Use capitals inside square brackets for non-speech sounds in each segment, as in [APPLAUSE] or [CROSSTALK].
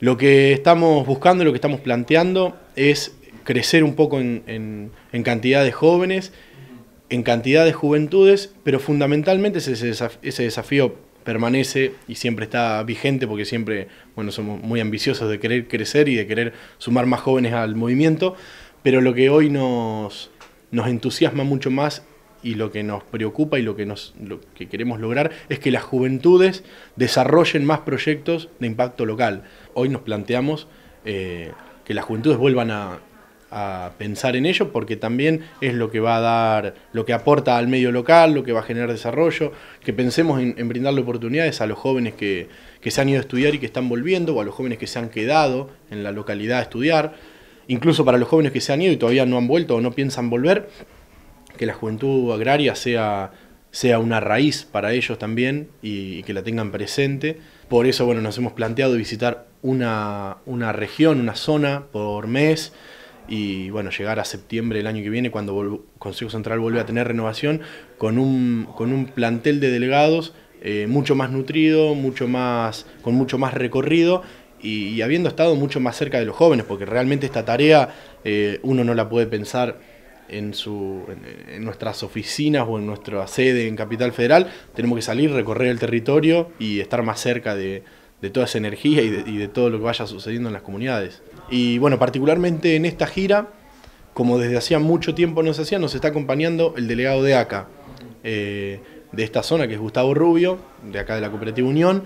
Lo que estamos buscando, lo que estamos planteando es crecer un poco en, cantidad de jóvenes, en cantidad de juventudes, pero fundamentalmente ese, desafío permanece y siempre está vigente porque siempre bueno, somos muy ambiciosos de querer crecer y de querer sumar más jóvenes al movimiento, pero lo que hoy nos, nos entusiasma mucho más y lo que nos preocupa y lo que, nos, lo que queremos lograr es que las juventudes desarrollen más proyectos de impacto local. Hoy nos planteamos eh, que las juventudes vuelvan a, pensar en ello porque también es lo que va a dar, lo que aporta al medio local, lo que va a generar desarrollo, que pensemos en, brindarle oportunidades a los jóvenes que, que se han ido a estudiar y que están volviendo o a los jóvenes que se han quedado en la localidad a estudiar, incluso para los jóvenes que se han ido y todavía no han vuelto o no piensan volver que la juventud agraria sea, sea una raíz para ellos también y, que la tengan presente. Por eso, bueno, nos hemos planteado visitar una, una región, una zona por mes y bueno, llegar a septiembre del año que viene, cuando el Consejo Central vuelve a tener renovación, con un, plantel de delegados eh, mucho más nutrido, mucho más, con mucho más recorrido y, habiendo estado mucho más cerca de los jóvenes, porque realmente esta tarea eh, uno no la puede pensar en, nuestras oficinas o en nuestra sede en Capital Federal, tenemos que salir, recorrer el territorio y estar más cerca de, toda esa energía y de, todo lo que vaya sucediendo en las comunidades. Y bueno, particularmente en esta gira, como desde hacía mucho tiempo no se hacía, nos está acompañando el delegado de acá eh, de esta zona, que es Gustavo Rubio, de acá de la Cooperativa Unión.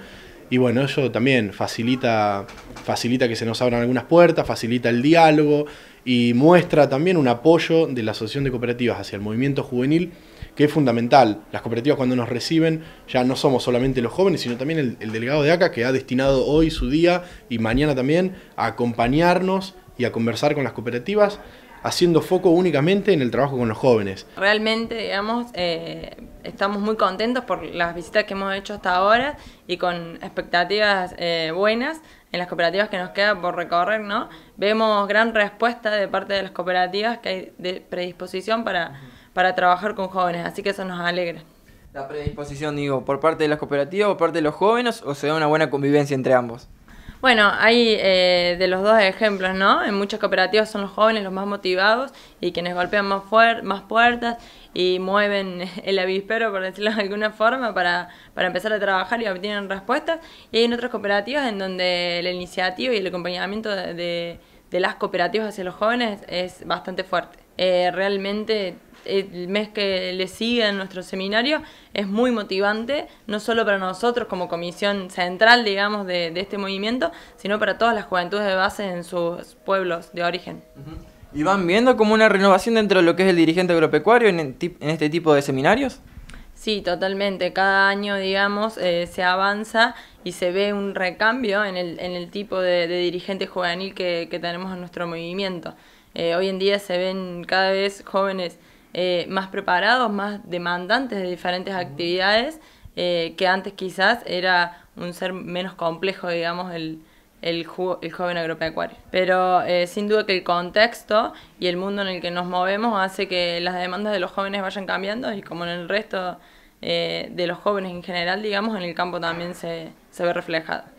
Y bueno, eso también facilita, facilita que se nos abran algunas puertas, facilita el diálogo y muestra también un apoyo de la Asociación de Cooperativas hacia el movimiento juvenil que es fundamental. Las cooperativas cuando nos reciben ya no somos solamente los jóvenes, sino también el, delegado de ACA que ha destinado hoy su día y mañana también a acompañarnos y a conversar con las cooperativas haciendo foco únicamente en el trabajo con los jóvenes. Realmente, digamos, eh, estamos muy contentos por las visitas que hemos hecho hasta ahora y con expectativas eh, buenas en las cooperativas que nos quedan por recorrer, ¿no? Vemos gran respuesta de parte de las cooperativas que hay de predisposición para, trabajar con jóvenes, así que eso nos alegra. La predisposición, digo, por parte de las cooperativas, por parte de los jóvenes, o se da una buena convivencia entre ambos. Bueno, hay eh, de los dos ejemplos, ¿no? En muchas cooperativas son los jóvenes los más motivados y quienes golpean más, más puertas y mueven [LAUGHS] el avispero, por decirlo de alguna forma, para, para empezar a trabajar y obtienen respuestas. Y hay en otras cooperativas en donde la iniciativa y el acompañamiento de las cooperativas hacia los jóvenes es bastante fuerte. Eh, realmente el mes que le sigue en nuestro seminario es muy motivante, no solo para nosotros como comisión central, digamos, de, este movimiento, sino para todas las juventudes de base en sus pueblos de origen. ¿Y van viendo como una renovación dentro de lo que es el dirigente agropecuario en este tipo de seminarios? Sí, totalmente. Cada año, digamos, eh, se avanza y se ve un recambio en el, en el tipo de, dirigente juvenil que, tenemos en nuestro movimiento. Eh, hoy en día se ven cada vez jóvenes eh, más preparados, más demandantes de diferentes actividades, que antes quizás era un ser menos complejo, digamos, el, el, el joven agropecuario. Pero eh, sin duda que el contexto y el mundo en el que nos movemos hace que las demandas de los jóvenes vayan cambiando y como en el resto eh, de los jóvenes en general, digamos, en el campo también se, se ve reflejado.